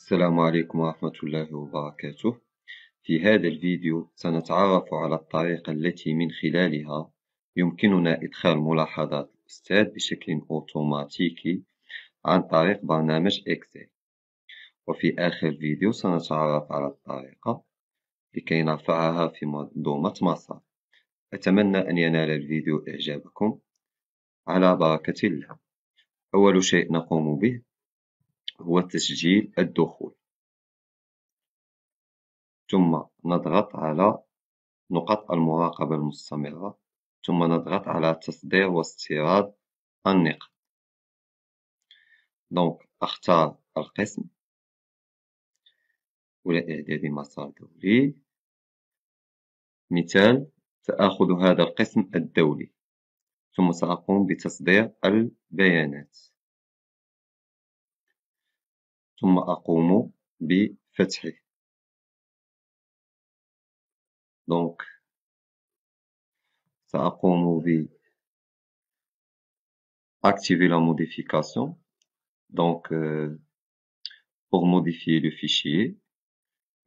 السلام عليكم ورحمة الله وبركاته في هذا الفيديو سنتعرف على الطريقة التي من خلالها يمكننا إدخال ملاحظات الأستاذ بشكل أوتوماتيكي عن طريق برنامج إكسل وفي آخر فيديو سنتعرف على الطريقة لكي نرفعها في منظومة مسار أتمنى أن ينال الفيديو إعجابكم على بركة الله أول شيء نقوم به هو تسجيل الدخول ثم نضغط على نقط المراقبة المستمرة ثم نضغط على تصدير واستيراد النقط دونك اختار القسم ولا اعداد مسار دولي مثال ساخذ هذا القسم الدولي ثم ساقوم بتصدير البيانات ثم أقوم بفتحه دونك سأقوم ب activer la modification donc euh, pour modifier le fichier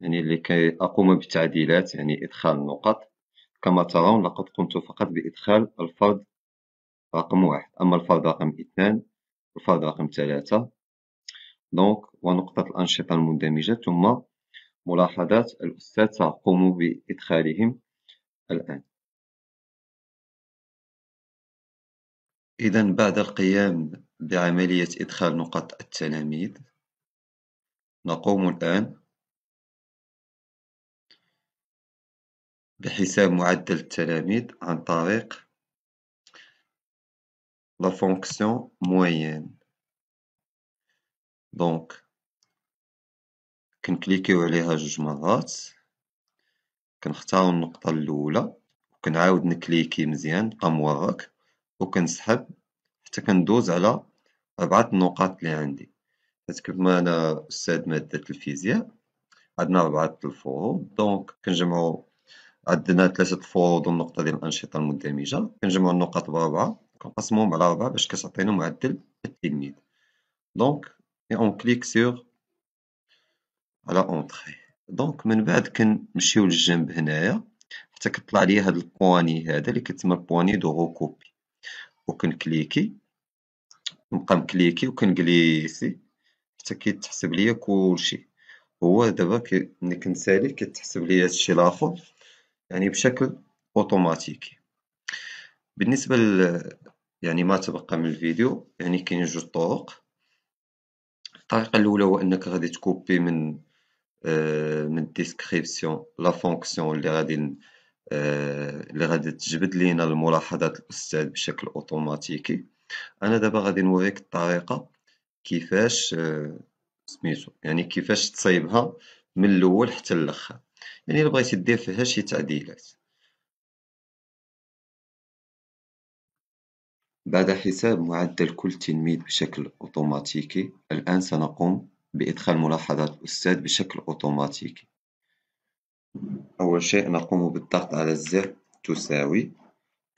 يعني لكي أقوم بتعديلات يعني إدخال النقط كما ترون لقد قمت فقط بإدخال الفرد رقم واحد أما الفرد رقم اثنان الفرد رقم ثلاثة دونك ونقطة الأنشطة المندمجة ثم ملاحظات الأستاذ سأقوم بإدخالهم الآن إذا بعد القيام بعملية إدخال نقط التلاميذ نقوم الآن بحساب معدل التلاميذ عن طريق لا فونكسيون موين دونك كنكليكيو عليها جوج مرات كنختار النقطة الاولى وكنعاود نكليكي مزيان نبقى موراك وكنسحب حتى كندوز على اربعة النقاط اللي عندي حيت كما انا استاذ مادة الفيزياء عندنا اربعة الفروض دونك كنجمعو عندنا ثلاثة الفروض والنقطة ديال الأنشطة المندمجة كنجمعو النقط بربعة كنقسمهم على ربعة باش كتعطينا معدل التلميذ دونك et on clique sur على entrée دونك من بعد كنمشيو للجنب هنايا حتى كطلع لي هاد البواني هذا اللي كتسمى البواني دو غوكوبي وكنكليكي نبقى مكليكي وكنجليسي حتى كيتحسب ليا كلشي هو دابا كي كنسالي كتحسب ليا هادشي لاخر يعني بشكل اوتوماتيكي بالنسبه ل يعني ما تبقى من الفيديو يعني كاين جوج طرق الطريقة الأولى هو أنك غادي تكوبي من آه، من الديسكريبسيون لا فونكسيون اللي غادي آه، اللي غادي تجبد لينا الملاحظات الأستاذ بشكل أوتوماتيكي أنا دابا غادي نوريك الطريقة كيفاش آه، سميتو يعني كيفاش تصايبها من الأول حتى الآخر يعني إلا بغيتي دير فيها شي تعديلات بعد حساب معدل كل تلميذ بشكل أوتوماتيكي، الآن سنقوم بإدخال ملاحظات الأستاذ بشكل أوتوماتيكي، أول شيء نقوم بالضغط على الزر تساوي،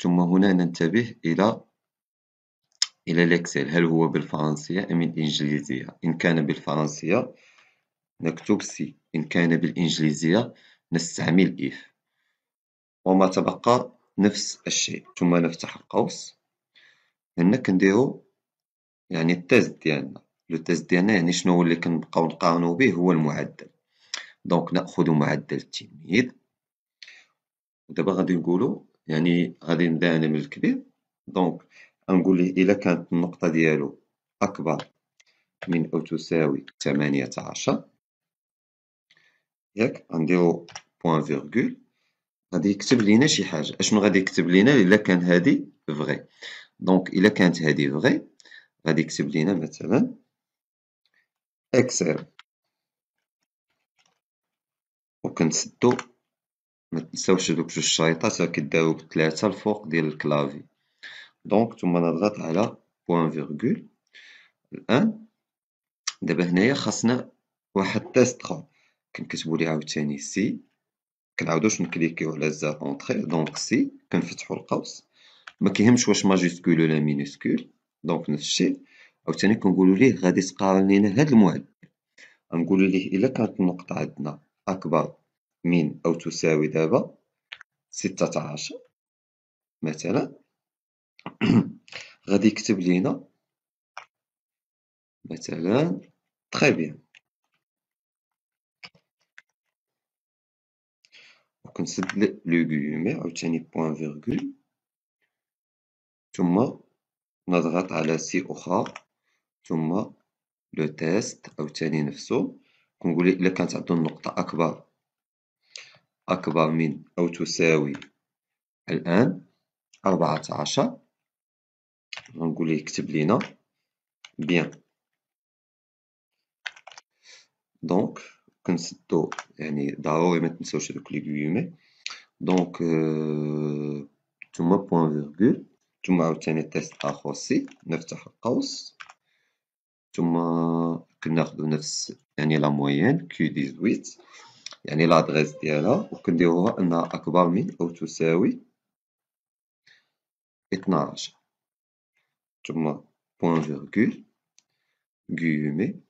ثم هنا ننتبه إلى إلى الإكسل هل هو بالفرنسية أم الإنجليزية؟ إن كان بالفرنسية نكتب سي، إن كان بالإنجليزية نستعمل إف، وما تبقى نفس الشيء، ثم نفتح القوس. هنا كنديرو يعني التيست ديالنا لو تيست ديالنا يعني شنو هو اللي كنبقاو نقارنو به هو المعدل دونك ناخذ معدل التلميذ ودابا غادي نقولو يعني غادي نبدا انا من الكبير دونك غنقول ليه الا كانت النقطه ديالو اكبر من او تساوي 18 ياك غنديرو بوان فيغول غادي يكتب لينا شي حاجه اشنو غادي يكتب لينا الا كان هادي فغي دونك الا كانت هذه فغي غادي يكتب لينا مثلا اكسل وكنسدو ما تنساوش دوك جوج الشريطات راه كيداو بثلاثه الفوق ديال الكلافي دونك ثم نضغط على بوان فيغول الان دابا هنايا خاصنا واحد تيست خو كنكتبو ليه عاوتاني سي كنعاودوش نكليكيو على زا اونطخي دونك سي كنفتحو القوس مكيهمش واش ماجيسكول ولا مينيسكول دونك نفس الشيء ثاني كنقولو ليه غادي تقارن لينا هاد المعدل نقول ليه الا كانت النقطة عندنا اكبر من او تساوي دابا ستة عشر مثلا غادي يكتب لينا مثلا تخي بيان وكنسد لو او ثاني بوان فيرغول ثم نضغط على سي أخرى ثم لو تيست ثاني نفسه كنقول إلا كانت عندو النقطة أكبر أكبر من أو تساوي الآن أربعة عشر غنقول ليه كتب لينا بيان دونك كنسدو يعني ضروري ما تنساوش هذوك لي كيومي دونك euh, ثم بوان فيغكول ثم عاوتاني تيست اخر سي نفتح القوس ثم كناخدو نفس يعني لا موين كيو 18 يعني لادريس ديالها وكنديروها انها اكبر من او تساوي 12 ثم بوين فيرغول غيومي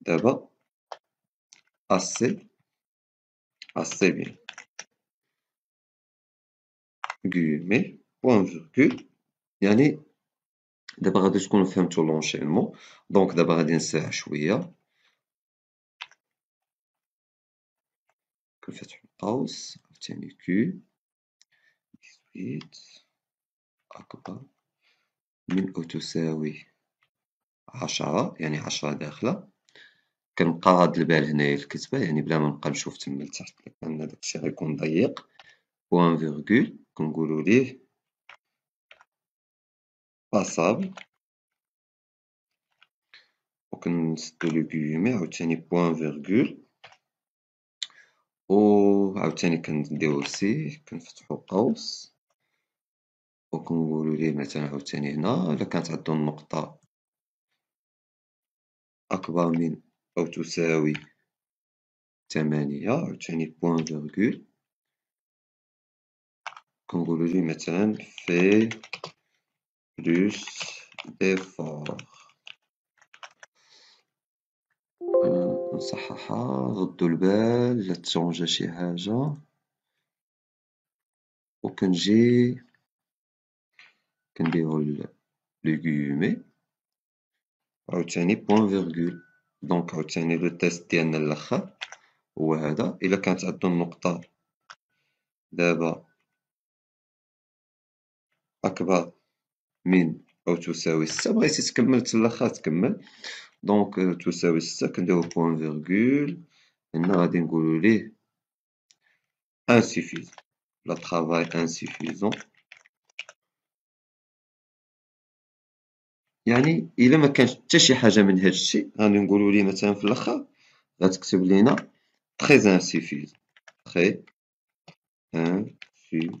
دابا اسي اسي بيان غيومي كونجوغيل يعني دابا غادي تكون فهمتو لونشينمون دونك دابا غادي نساعد شوية كنفتحو القوس عاوتاني كيو ديزويت أكبر من أو تساوي عشرة يعني عشرة داخلة كنبقى هاد البال هنايا الكتبة يعني بلا نبقى نشوف تما لتحت لأن داكشي غيكون ضيق بوان فيغكول كنقولو ليه أصاب وكنسدو لو كيومي عوتاني بوان فيغكول أو عوتاني كنديرو سي كنفتحو قوس وكنقولو ليه مثلا عوتاني هنا إلا كانت عندو النقطة أكبر من أو تساوي تمانية عوتاني بوان فيغكول كنقولو ليه مثلا في plus d'efforts نصححها نردو البال لا تشونجا شي حاجة وكنجي كنجي كنديرو ليغومي عوتاني بوان فيغكول دونك عوتاني لو تيست ديالنا للخر هو هدا إلا كانت عندو النقطة دابا أكبر من أو تساوي ستة بغيتي تكمل تلخص تكمل دونك تساوي ستة كنديرو بوان فيغكول هنا غادي نقولو ليه انسيفيزون لا طرافاي انسيفيزون يعني الا ما كانش حتى شي حاجه من هذا الشيء غادي نقولوا ليه مثلا في الاخر غتكتب لينا تري انسيفيزون تري انسيفيزون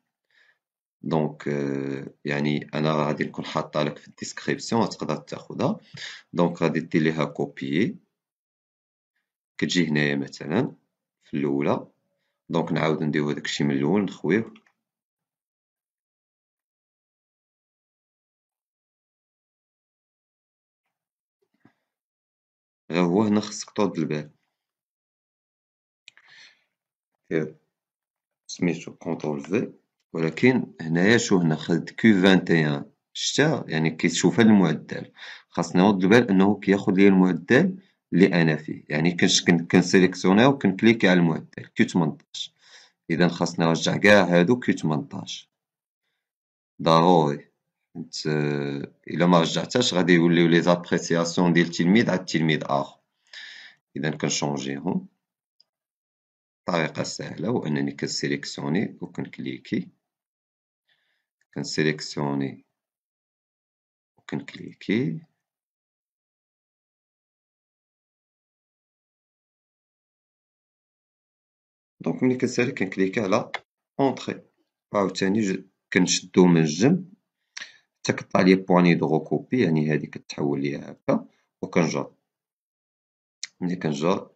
دونك يعني euh, انا غادي نكون حاطه لك في الديسكريبسيون تقدر تاخذها دونك غادي دير ليها كوبيي كتجي هنايا مثلا في الاولى دونك نعاود نديرو داكشي من الاول نخويه غير هو هنا خصك ترد البال سميتو كونترول في ولكن هنايا شو هنا خدت كيو 21 شتا يعني تشوف هاد المعدل خاصنا نرد البال انه كياخد ليا المعدل اللي انا فيه يعني كنسيليكسيونيه وكنكليكي على المعدل كيو 18 اذا خاصني نرجع كاع هادو كيو 18 ضروري حيت الا ما رجعتهاش غادي يوليو لي زابريسياسيون ديال التلميذ على التلميذ اخر اذا كنشونجيهم طريقه سهله وانني انني كنسيليكسيوني وكنكليكي كنسيليكسيوني وكنكليكي دونك ملي كنسالي كنكليكي على اونطري عاوتاني كنشدو من الجنب حتى كطلع ليا بواني دو غوكوبي يعني هادي كتحول ليا هكا وكنجر ملي كنجر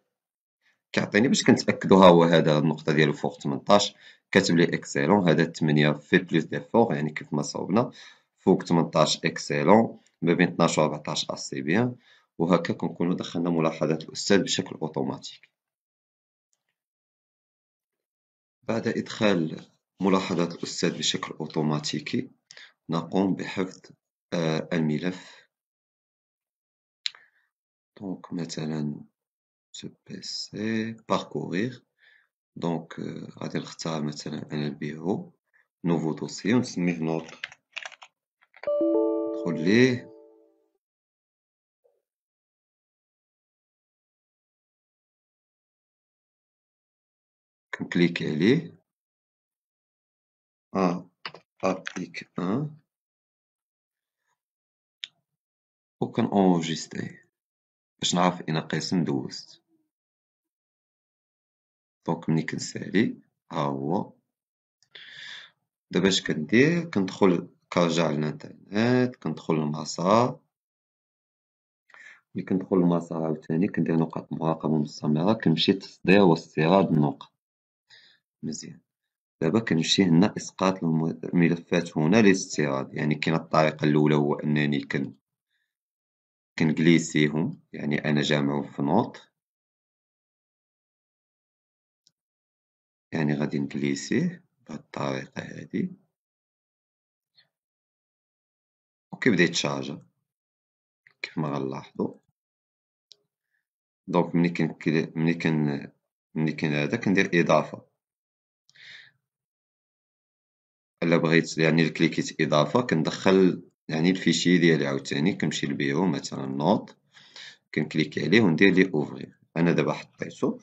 كيعطيني باش كنتاكدوا ها هو هذا النقطه ديالو فوق 18 كاتب لي اكسيلون هذا 8 في بلوس فور يعني كيف ما صوبنا فوق 18 اكسيلون ما بين 12 و 14 اسي بيان وهكا كنكونوا دخلنا ملاحظات الاستاذ بشكل اوتوماتيك بعد ادخال ملاحظات الاستاذ بشكل اوتوماتيكي نقوم بحفظ آه، الملف دونك مثلا Parcourir donc à tel retard maintenant un libre nouveau dossier, on se met notre coller un applique un ou qu'on enregistre. Je n'ai pas une personne douce. دونك ملي كنسالي ها هو دابا اش كندير كندخل كنرجع للانترنت كندخل للمسار ملي كندخل للمسار عاوتاني كندير نقط مراقبة مستمرة كنمشي تصدير واستيراد النقط مزيان دابا كنمشي هنا اسقاط الملفات هنا للاستيراد يعني كاين الطريقة الاولى هو انني كن كنجليسيهم يعني انا جامعهم في نوت يعني غادي نكليسيه بهاد الطريقة هادي وكيبدا يتشارجا كيفما غنلاحظو دونك ملي كن ملي كن ملي كن هدا كندير إضافة الا بغيت يعني كليكيت إضافة كندخل يعني الفيشي ديالي عاوتاني كنمشي لبيرو مثلا نوط كنكليكي عليه وندير ليه أوفغيغ أنا دابا حطيتو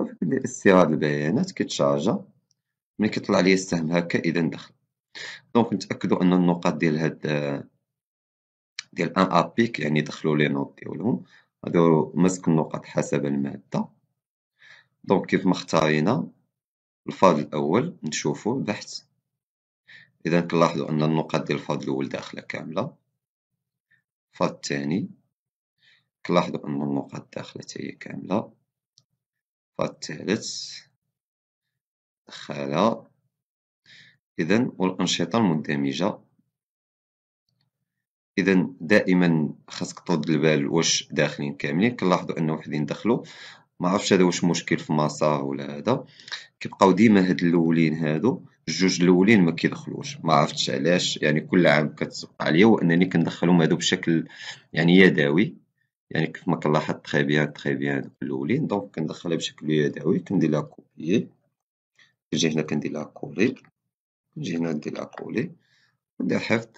صافي كندير استيراد البيانات كيتشارجا ملي كيطلع لي السهم هكا اذا دخل دونك نتاكدوا ان النقاط ديال هاد ديال ان ابيك يعني دخلوا لي نوت ديالهم هادو مسك النقاط حسب الماده دونك كيف ما اختارينا الفاض الاول نشوفو بحث اذا كنلاحظوا ان النقاط ديال الفاض الاول داخله كامله الفاض الثاني كنلاحظوا ان النقاط داخله هي كامله والثالث خلا إذا والأنشطة المندمجة إذا دائما خاصك ترد البال واش داخلين كاملين كنلاحظوا أن وحدين دخلوا ما عرفتش هذا واش مشكل في ماسا ولا هذا كيبقاو ديما هاد الاولين هادو الجوج الاولين ما كيدخلوش ما عرفتش علاش يعني كل عام كتوقع ليا وانني كندخلهم هادو بشكل يعني يدوي يعني كيف ما كنلاحظ تخي بيان تخي بيان الاولين دونك كندخلها بشكل يدوي كندير لها كوبي كنجي هنا كندير لها كولي كنجي هنا ندير لها كولي ندير حفظ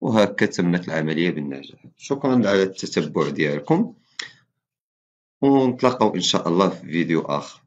وهكا تمت العملية بالنجاح شكرا على التتبع ديالكم ونتلاقاو ان شاء الله في فيديو اخر